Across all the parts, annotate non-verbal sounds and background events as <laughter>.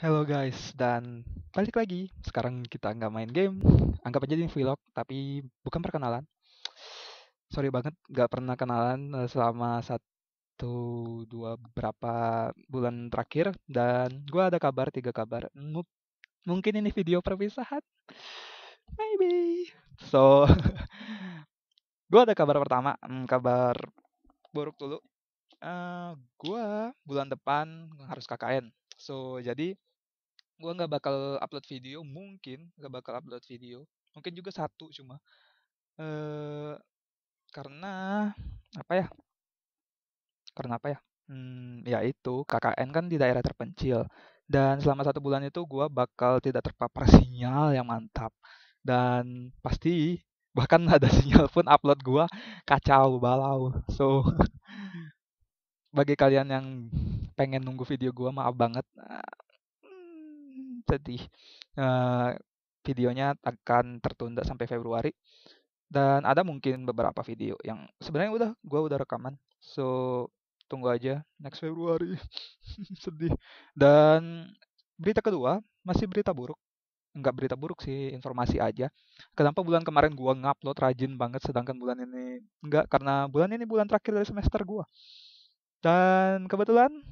Hello guys, dan balik lagi. Sekarang kita nggak main game, anggap aja ini vlog, tapi bukan perkenalan. Sorry banget, nggak pernah kenalan eh, selama satu dua berapa bulan terakhir. Dan gue ada kabar, tiga kabar. M mungkin ini video perpisahan, maybe. So, <laughs> gue ada kabar pertama, hmm, kabar buruk dulu. Uh, eh, gue bulan depan harus KKN. So, jadi gue nggak bakal upload video mungkin nggak bakal upload video mungkin juga satu cuma eh karena apa ya karena apa ya hmm, ya KKN kan di daerah terpencil dan selama satu bulan itu gue bakal tidak terpapar <laughs> sinyal yang mantap dan pasti bahkan <laughs> ada sinyal pun upload gue kacau balau so <laughs> bagi kalian yang pengen nunggu video gue maaf banget sedih uh, videonya akan tertunda sampai Februari dan ada mungkin beberapa video yang sebenarnya udah gue udah rekaman so tunggu aja next Februari <laughs> sedih dan berita kedua masih berita buruk nggak berita buruk sih informasi aja kenapa bulan kemarin gue ngupload rajin banget sedangkan bulan ini nggak karena bulan ini bulan terakhir dari semester gue dan kebetulan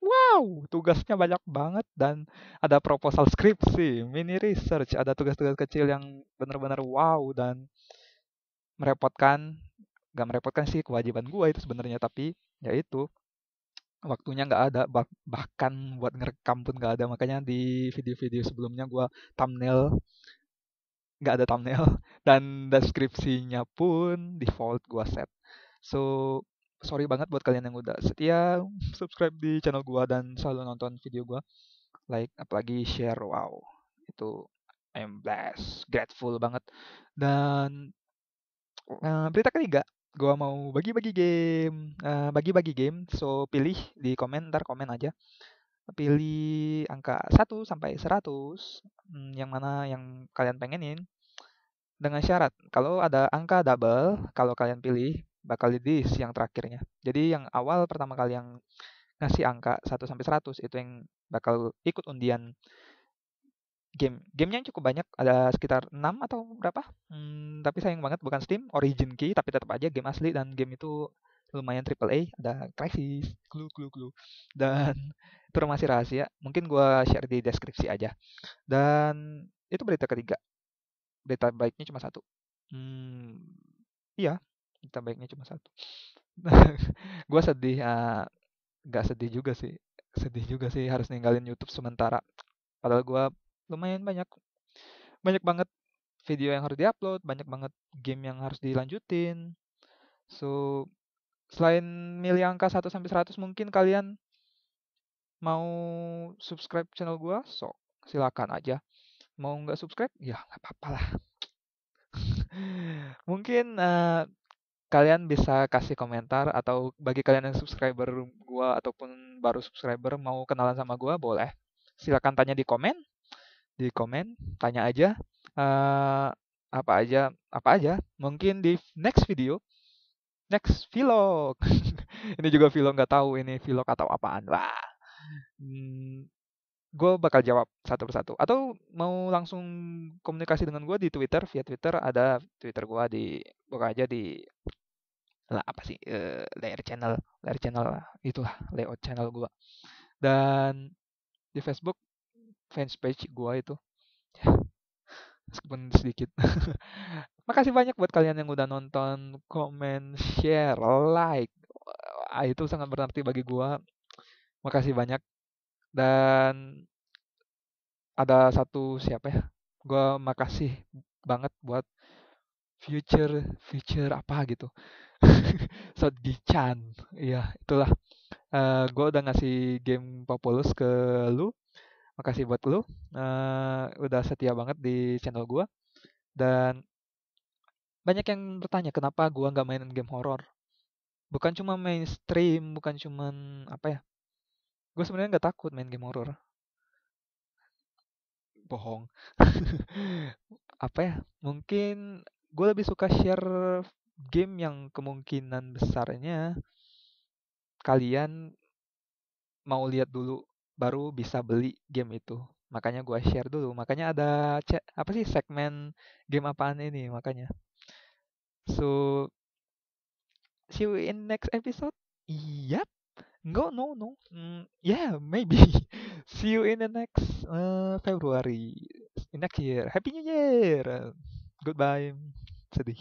wow, tugasnya banyak banget dan ada proposal skripsi, mini research, ada tugas-tugas kecil yang benar-benar wow dan merepotkan, gak merepotkan sih kewajiban gue itu sebenarnya tapi ya itu waktunya nggak ada bahkan buat ngerekam pun nggak ada makanya di video-video sebelumnya gue thumbnail nggak ada thumbnail <laughs> dan deskripsinya pun default gue set so sorry banget buat kalian yang udah setia subscribe di channel gua dan selalu nonton video gua like apalagi share wow itu I'm blessed grateful banget dan uh, berita ketiga gua mau bagi-bagi game uh, bagi-bagi game so pilih di komentar komen aja pilih angka 1 sampai 100 hmm, yang mana yang kalian pengenin dengan syarat kalau ada angka double kalau kalian pilih bakal jadi yang terakhirnya. Jadi yang awal pertama kali yang ngasih angka 1 sampai 100 itu yang bakal ikut undian game. Gamenya cukup banyak, ada sekitar 6 atau berapa. Hmm, tapi sayang banget bukan Steam, Origin Key, tapi tetap aja game asli dan game itu lumayan triple A, ada Crisis, Clue, Clue, Clue, dan <laughs> itu masih rahasia. Mungkin gue share di deskripsi aja. Dan itu berita ketiga. Berita baiknya cuma satu. Hmm, iya, cinta baiknya cuma satu <laughs> gue sedih eh, nggak uh, sedih juga sih sedih juga sih harus ninggalin YouTube sementara padahal gue lumayan banyak banyak banget video yang harus diupload banyak banget game yang harus dilanjutin so selain milih angka 1 sampai 100 mungkin kalian mau subscribe channel gue sok silakan aja mau nggak subscribe ya nggak apa-apa lah <laughs> mungkin uh, kalian bisa kasih komentar atau bagi kalian yang subscriber gue ataupun baru subscriber mau kenalan sama gue boleh silakan tanya di komen di komen tanya aja uh, apa aja apa aja mungkin di next video next vlog <laughs> ini juga vlog nggak tahu ini vlog atau apaan lah hmm, gue bakal jawab satu persatu atau mau langsung komunikasi dengan gue di Twitter via Twitter ada Twitter gue di buka aja di lah apa sih uh, layer channel layer channel lah, itulah layout channel gue dan di Facebook fans page gue itu ya, meskipun sedikit <laughs> makasih banyak buat kalian yang udah nonton komen share like itu sangat berarti bagi gua makasih banyak dan ada satu siapa ya gue makasih banget buat future future apa gitu <laughs> di Chan ya itulah uh, eh, gue udah ngasih game populus ke lu makasih buat lu uh, udah setia banget di channel gue dan banyak yang bertanya kenapa gue nggak mainin game horror bukan cuma mainstream bukan cuma apa ya gue sebenarnya nggak takut main game horror bohong <laughs> apa ya mungkin gue lebih suka share game yang kemungkinan besarnya kalian mau lihat dulu baru bisa beli game itu. Makanya gue share dulu. Makanya ada apa sih segmen game apaan ini makanya. So see you in next episode. yep No, no, no. Mm, yeah, maybe. <laughs> see you in the next uh, February. In next year. Happy New Year. Goodbye. 这里。